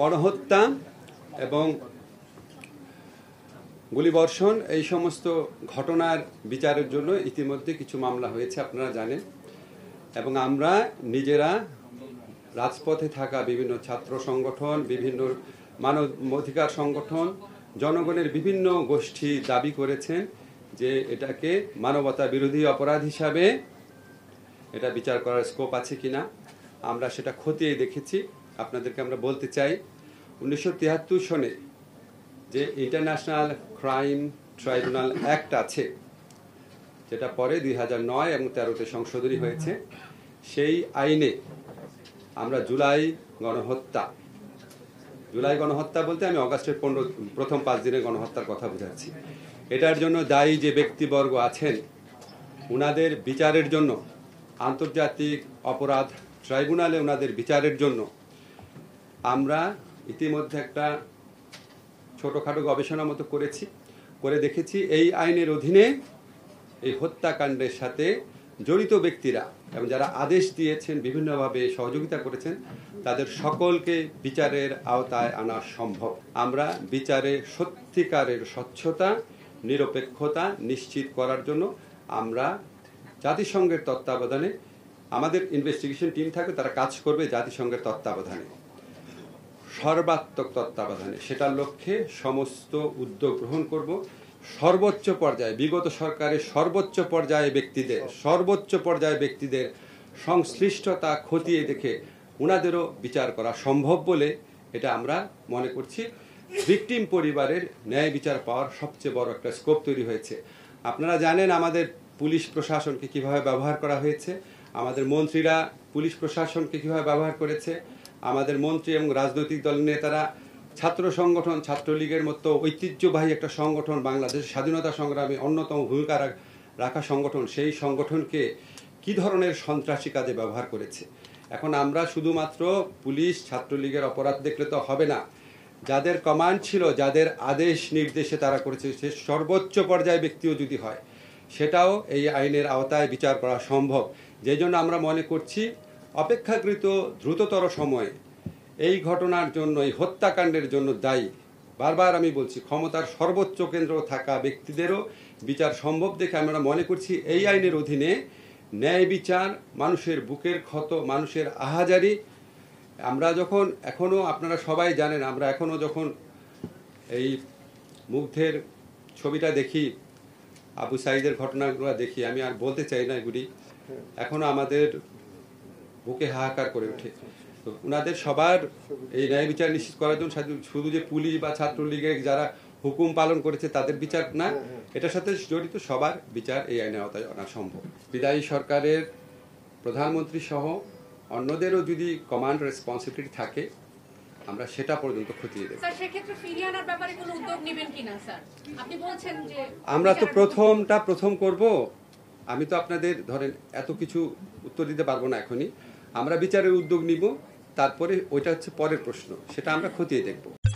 গণহত্যা এবং গুলিবর্ষণ এই সমস্ত ঘটনার বিচারের জন্য ইতিমধ্যে কিছু মামলা হয়েছে আপনারা জানেন এবং আমরা নিজেরা রাজপথে থাকা বিভিন্ন ছাত্র সংগঠন বিভিন্ন মানব অধিকার সংগঠন জনগণের বিভিন্ন গোষ্ঠী দাবি করেছেন যে এটাকে মানবতা বিরোধী অপরাধ হিসাবে এটা বিচার করার স্কোপ আছে কিনা আমরা সেটা খতিয়ে দেখেছি আপনাদেরকে আমরা বলতে চাই উনিশশো তিয়াত্তর সনে যে ইন্টারন্যাশনাল ক্রাইম ট্রাইব্যুনাল অ্যাক্ট আছে যেটা পরে দুই হাজার নয় এবং তেরোতে সংশোধনী হয়েছে সেই আইনে আমরা জুলাই গণহত্যা জুলাই গণহত্যা বলতে আমি অগাস্টের পনেরো প্রথম পাঁচ দিনের গণহত্যার কথা বোঝাচ্ছি এটার জন্য দায়ী যে ব্যক্তিবর্গ আছেন ওনাদের বিচারের জন্য আন্তর্জাতিক অপরাধ ট্রাইব্যুনালে ওনাদের বিচারের জন্য আমরা ইতিমধ্যে একটা ছোটোখাটো গবেষণা মতো করেছি করে দেখেছি এই আইনের অধীনে এই হত্যাকাণ্ডের সাথে জড়িত ব্যক্তিরা এবং যারা আদেশ দিয়েছেন বিভিন্নভাবে সহযোগিতা করেছেন তাদের সকলকে বিচারের আওতায় আনা সম্ভব আমরা বিচারে সত্যিকারের স্বচ্ছতা নিরপেক্ষতা নিশ্চিত করার জন্য আমরা জাতিসংঘের তত্ত্বাবধানে আমাদের ইনভেস্টিগেশন টিম থাকবে তারা কাজ করবে জাতিসংঘের তত্ত্বাবধানে সর্বাত্মক তত্ত্বাবধানে সেটার লক্ষ্যে সমস্ত উদ্যোগ গ্রহণ করব সর্বোচ্চ পর্যায়ে বিগত সরকারের সর্বোচ্চ পর্যায়ে ব্যক্তিদের সর্বোচ্চ পর্যায়ে ব্যক্তিদের সংশ্লিষ্টতা খতিয়ে দেখে ওনাদেরও বিচার করা সম্ভব বলে এটা আমরা মনে করছি ভিকটিম পরিবারের ন্যায় বিচার পাওয়ার সবচেয়ে বড় একটা স্কোপ তৈরি হয়েছে আপনারা জানেন আমাদের পুলিশ প্রশাসনকে কিভাবে ব্যবহার করা হয়েছে আমাদের মন্ত্রীরা পুলিশ প্রশাসনকে কিভাবে ব্যবহার করেছে আমাদের মন্ত্রী এবং রাজনৈতিক দলের নেতারা ছাত্র সংগঠন ছাত্রলীগের মতো ঐতিহ্যবাহী একটা সংগঠন বাংলাদেশ স্বাধীনতা সংগ্রামে অন্যতম ভূমিকা রাখা সংগঠন সেই সংগঠনকে কি ধরনের সন্ত্রাসী কাজে ব্যবহার করেছে এখন আমরা শুধুমাত্র পুলিশ ছাত্রলীগের অপরাধ দেখলে তো হবে না যাদের কমান্ড ছিল যাদের আদেশ নির্দেশে তারা করেছে সে সর্বোচ্চ পর্যায়ে ব্যক্তিও যদি হয় সেটাও এই আইনের আওতায় বিচার করা সম্ভব যেই জন্য আমরা মনে করছি অপেক্ষাকৃত দ্রুততর সময়ে এই ঘটনার জন্য এই হত্যাকাণ্ডের জন্য দায়ী বারবার আমি বলছি ক্ষমতার সর্বোচ্চ কেন্দ্র থাকা ব্যক্তিদেরও বিচার সম্ভব দেখে আমরা মনে করছি এই আইনের অধীনে ন্যায় বিচার মানুষের বুকের ক্ষত মানুষের আহাজারি আমরা যখন এখনও আপনারা সবাই জানেন আমরা এখনও যখন এই মুগ্ধের ছবিটা দেখি আবু সাইদের ঘটনাগুলো দেখি আমি আর বলতে চাই না এগুলি এখনও আমাদের বুকে হাহাকার করে ওঠে তো ওনাদের সবার এই ন্যায় বিচার নিশ্চিত করার জন্য শুধু যে পুলিশ বা ছাত্রলীগের যারা হুকুম পালন করেছে তাদের বিচার না হ্যাঁ, হ্যাঁ। এটার সাথে জড়িত সবার বিচার এই আইনের আওতায় আনা সম্ভব বিদায়ী সরকারের প্রধানমন্ত্রী সহ অন্যদেরও যদি কমান্ড রেসপন্সিবিলিটি থাকে আমরা সেটা পর্যন্ত খতিয়ে দেব আমরা তো প্রথমটা প্রথম করব আমি তো আপনাদের ধরেন এত কিছু উত্তর দিতে পারবো না এখনই আমরা বিচারের উদ্যোগ নিব তারপরে ওইটা হচ্ছে পরের প্রশ্ন সেটা আমরা খতিয়ে দেখবো